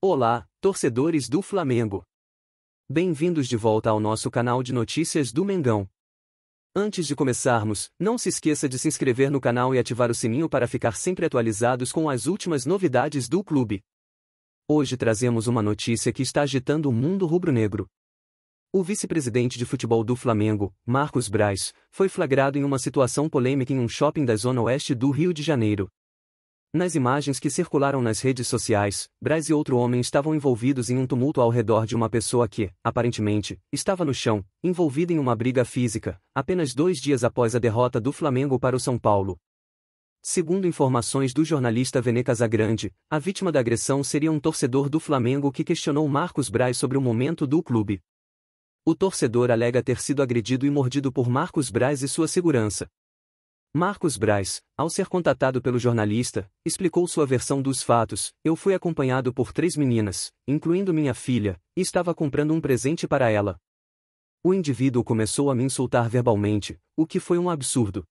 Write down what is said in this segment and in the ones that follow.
Olá, torcedores do Flamengo. Bem-vindos de volta ao nosso canal de notícias do Mengão. Antes de começarmos, não se esqueça de se inscrever no canal e ativar o sininho para ficar sempre atualizados com as últimas novidades do clube. Hoje trazemos uma notícia que está agitando o mundo rubro-negro. O vice-presidente de futebol do Flamengo, Marcos Braz, foi flagrado em uma situação polêmica em um shopping da zona oeste do Rio de Janeiro, nas imagens que circularam nas redes sociais, Braz e outro homem estavam envolvidos em um tumulto ao redor de uma pessoa que, aparentemente, estava no chão, envolvida em uma briga física, apenas dois dias após a derrota do Flamengo para o São Paulo. Segundo informações do jornalista Vene Casagrande, a vítima da agressão seria um torcedor do Flamengo que questionou Marcos Braz sobre o momento do clube. O torcedor alega ter sido agredido e mordido por Marcos Braz e sua segurança. Marcos Braz, ao ser contatado pelo jornalista, explicou sua versão dos fatos: Eu fui acompanhado por três meninas, incluindo minha filha, e estava comprando um presente para ela. O indivíduo começou a me insultar verbalmente, o que foi um absurdo.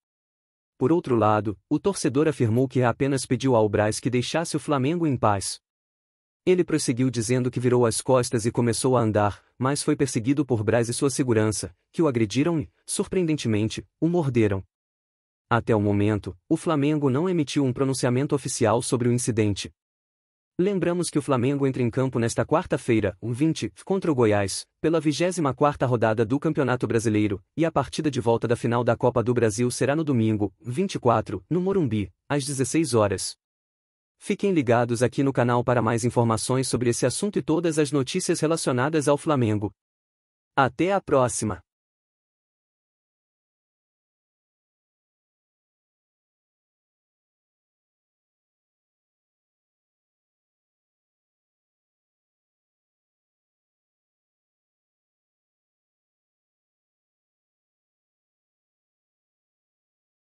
Por outro lado, o torcedor afirmou que apenas pediu ao Braz que deixasse o Flamengo em paz. Ele prosseguiu dizendo que virou as costas e começou a andar, mas foi perseguido por Braz e sua segurança, que o agrediram e, surpreendentemente, o morderam. Até o momento, o Flamengo não emitiu um pronunciamento oficial sobre o incidente. Lembramos que o Flamengo entra em campo nesta quarta-feira, 20, contra o Goiás, pela 24ª rodada do Campeonato Brasileiro, e a partida de volta da final da Copa do Brasil será no domingo, 24, no Morumbi, às 16 horas. Fiquem ligados aqui no canal para mais informações sobre esse assunto e todas as notícias relacionadas ao Flamengo. Até a próxima!